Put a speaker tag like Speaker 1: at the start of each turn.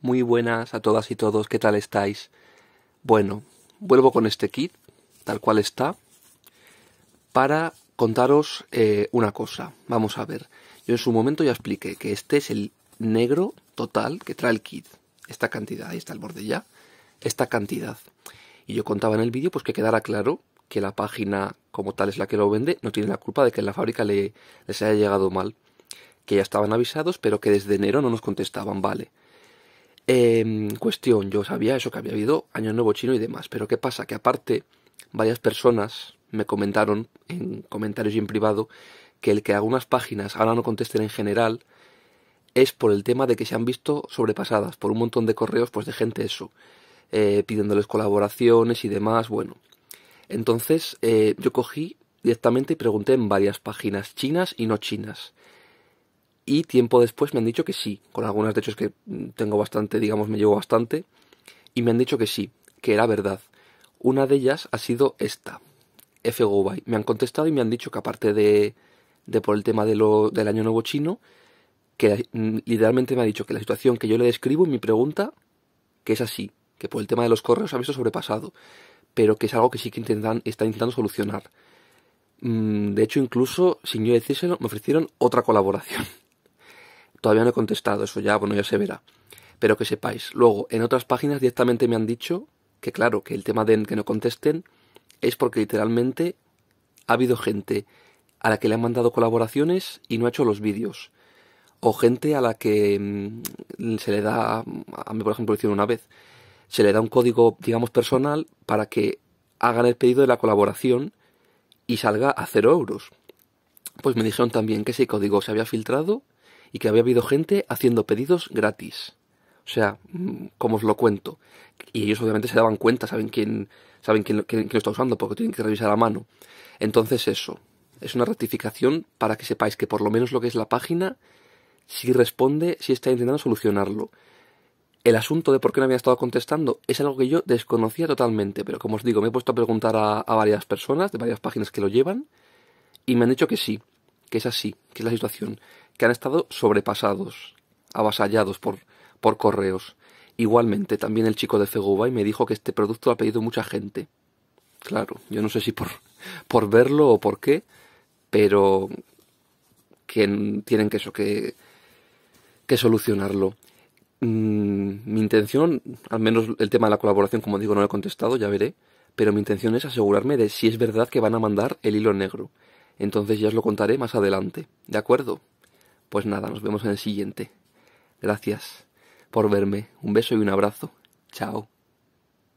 Speaker 1: Muy buenas a todas y todos, ¿qué tal estáis? Bueno, vuelvo con este kit, tal cual está, para contaros eh, una cosa. Vamos a ver, yo en su momento ya expliqué que este es el negro total que trae el kit. Esta cantidad, ahí está el borde ya, esta cantidad. Y yo contaba en el vídeo pues que quedara claro que la página como tal es la que lo vende, no tiene la culpa de que en la fábrica le, les haya llegado mal. Que ya estaban avisados, pero que desde enero no nos contestaban, vale. Eh, cuestión, yo sabía eso, que había habido Año Nuevo Chino y demás, pero ¿qué pasa? Que aparte, varias personas me comentaron en comentarios y en privado que el que algunas páginas ahora no contesten en general es por el tema de que se han visto sobrepasadas por un montón de correos pues de gente eso, eh, pidiéndoles colaboraciones y demás, bueno. Entonces eh, yo cogí directamente y pregunté en varias páginas chinas y no chinas y tiempo después me han dicho que sí, con algunas de hechos que tengo bastante, digamos, me llevo bastante, y me han dicho que sí, que era verdad. Una de ellas ha sido esta, FGoBy. Me han contestado y me han dicho que aparte de, de por el tema de lo, del año nuevo chino, que literalmente me ha dicho que la situación que yo le describo en mi pregunta, que es así, que por el tema de los correos ha visto sobrepasado, pero que es algo que sí que intentan, está intentando solucionar. Mm, de hecho, incluso, sin yo decírselo, me ofrecieron otra colaboración. Todavía no he contestado, eso ya, bueno, ya se verá. Pero que sepáis. Luego, en otras páginas directamente me han dicho que, claro, que el tema de que no contesten es porque literalmente ha habido gente a la que le han mandado colaboraciones y no ha hecho los vídeos. O gente a la que mm, se le da, a mí por ejemplo lo hicieron una vez, se le da un código, digamos, personal para que hagan el pedido de la colaboración y salga a cero euros. Pues me dijeron también que ese código se había filtrado y que había habido gente haciendo pedidos gratis. O sea, mm, como os lo cuento. Y ellos obviamente se daban cuenta, saben quién, saben quién, lo está usando, porque tienen que revisar a mano. Entonces eso, es una rectificación para que sepáis que por lo menos lo que es la página si responde, si está intentando solucionarlo. El asunto de por qué no había estado contestando es algo que yo desconocía totalmente, pero como os digo, me he puesto a preguntar a, varias personas de varias páginas que lo llevan y me han dicho que sí, que es así, que es la situación que han estado sobrepasados, avasallados por, por correos. Igualmente, también el chico de Fegubay me dijo que este producto lo ha pedido mucha gente. Claro, yo no sé si por, por verlo o por qué, pero que tienen que eso, que, que solucionarlo. Mm, mi intención, al menos el tema de la colaboración, como digo, no lo he contestado, ya veré, pero mi intención es asegurarme de si es verdad que van a mandar el hilo negro. Entonces ya os lo contaré más adelante, ¿de acuerdo? Pues nada, nos vemos en el siguiente. Gracias por verme. Un beso y un abrazo. Chao.